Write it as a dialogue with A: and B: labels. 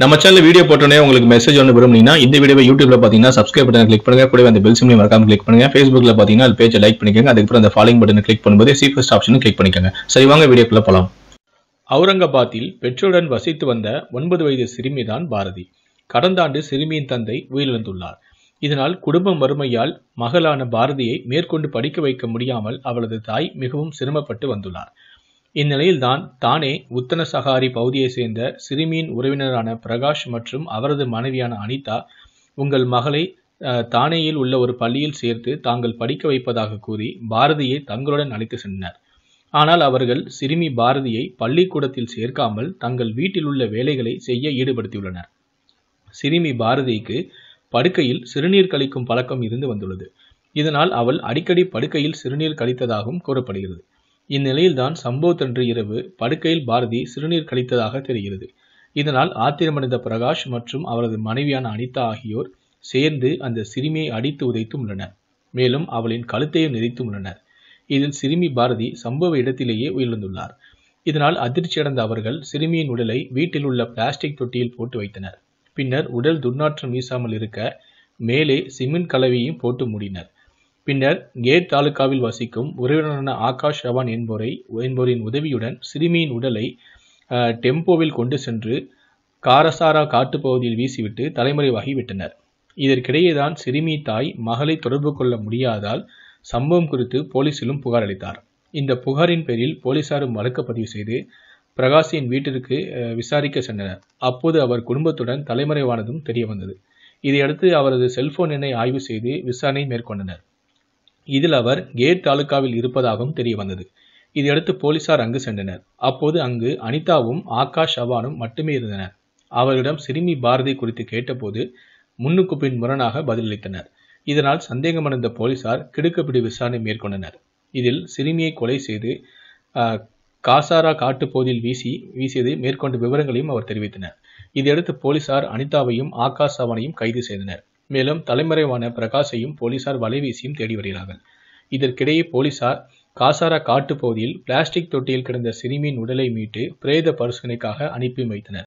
A: நம்ம channel video போட்டோன்னே உங்களுக்கு மெசேஜ் ஒன்று விரும்புனீங்கன்னா இந்த வீடியோ யூடியூப்ல பார்த்தீங்கன்னா சப்ஸ்கிரைப் பட்டன் கிளிக் பண்ணுங்க கூட அந்த பெல் சிம்லையும் மறக்காம கிளிக் பண்ணுங்க ஃபேஸ்புக்ல பார்த்தீங்கன்னா அது பேஜை லைக் பண்ணிக்கோங்க அதுக்கப்புறம் அந்த ஃபாலோ பட்டன் கிளிக் பண்ணும்போது சி ஃபர்ஸ்ட் ஆப்ஷன் கிளிக் பண்ணிக்கோங்க சரி வாங்க வீடியோக்குள்ள போகலாம் அவுரங்காபாத்தில் பெற்றோருடன் வசித்து வந்த ஒன்பது வயது சிறுமிதான் பாரதி கடந்த ஆண்டு சிறுமியின் தந்தை உயிரிழந்துள்ளார் இதனால் குடும்ப மறுமையால் மகளான பாரதியை மேற்கொண்டு படிக்க வைக்க முடியாமல் அவளது தாய் மிகவும் சிரமப்பட்டு வந்துள்ளார் இந்நிலையில்தான் தானே உத்தன சகாரி பகுதியைச் சேர்ந்த சிறுமியின் உறவினரான பிரகாஷ் மற்றும் அவரது மனைவியான அனிதா உங்கள் மகளை தானேயில் உள்ள ஒரு பள்ளியில் சேர்த்து தாங்கள் படிக்க வைப்பதாக கூறி பாரதியை தங்களுடன் அழைத்து சென்றனர் ஆனால் அவர்கள் சிறுமி பாரதியை பள்ளிக்கூடத்தில் சேர்க்காமல் தங்கள் வீட்டில் உள்ள வேலைகளை செய்ய ஈடுபடுத்தியுள்ளனர் சிறுமி பாரதிக்கு படுக்கையில் சிறுநீர் கழிக்கும் பழக்கம் இருந்து வந்துள்ளது இதனால் அவள் அடிக்கடி படுக்கையில் சிறுநீர் கழித்ததாகவும் கூறப்படுகிறது இந்நிலையில்தான் சம்பவத்தன்று இரவு படுக்கையில் பாரதி சிறுநீர் கழித்ததாக தெரிகிறது இதனால் ஆத்திரமடைந்த பிரகாஷ் மற்றும் அவரது மனைவியான அனிதா ஆகியோர் சேர்ந்து அந்த சிறுமியை அடித்து உதைத்தும் உள்ளனர் மேலும் அவளின் கழுத்தையும் உள்ளனர் இதில் சிறுமி பாரதி சம்பவ இடத்திலேயே உயிரிழந்துள்ளார் இதனால் அதிர்ச்சியடைந்த அவர்கள் சிறுமியின் உடலை வீட்டில் உள்ள பிளாஸ்டிக் தொட்டியில் போட்டு வைத்தனர் பின்னர் உடல் துர்நாற்றம் வீசாமல் இருக்க மேலே சிமெண்ட் கலவையும் போட்டு மூடினர் பின்னர் கேட் தாலுகாவில் வசிக்கும் உறவினரான ஆகாஷ் ரவான் என்போரை என்போரின் உதவியுடன் சிறுமியின் உடலை டெம்போவில் கொண்டு சென்று காரசாரா காட்டுப்பகுதியில் வீசிவிட்டு தலைமுறைவாகிவிட்டனர் இதற்கிடையேதான் சிறுமி தாய் மகளை தொடர்பு கொள்ள முடியாதால் சம்பவம் குறித்து போலீசிலும் புகார் அளித்தார் இந்த புகாரின் பேரில் போலீசாரும் வழக்கு பதிவு செய்து பிரகாஷின் வீட்டிற்கு விசாரிக்க சென்றனர் அப்போது அவர் குடும்பத்துடன் தலைமறைவானதும் தெரியவந்தது இதையடுத்து அவரது செல்போன் எண்ணை ஆய்வு செய்து விசாரணை மேற்கொண்டனர் இதில் அவர் கேட் தாலுகாவில் இருப்பதாகவும் தெரிய வந்தது இதையடுத்து போலீசார் அங்கு சென்றனர் அப்போது அங்கு அனிதாவும் ஆகாஷ் அவானும் மட்டுமே இருந்தனர் அவரிடம் சிறுமி பாரதி குறித்து கேட்டபோது முன்னுக்கு பின் முரணாக பதிலளித்தனர் இதனால் சந்தேகமடைந்த போலீசார் கிடுக்கப்பிடி விசாரணை மேற்கொண்டனர் இதில் சிறுமியை கொலை செய்து காசாரா காட்டுப்போதில் வீசி வீசியதை மேற்கொண்ட விவரங்களையும் அவர் தெரிவித்தனர் இதையடுத்து போலீசார் அனிதாவையும் ஆகாஷ் அவனையும் கைது செய்தனர் மேலும் தலைமறைவான பிரகாஷையும் போலீசார் வலைவீசியும் தேடி வருகிறார்கள் இதற்கிடையே போலீசார் காசாரா காட்டுப் பகுதியில் பிளாஸ்டிக் தொட்டியில் கிடந்த சிறுமியின் உடலை மீட்டு பிரேத பரிசோதனைக்காக அனுப்பி வைத்தனர்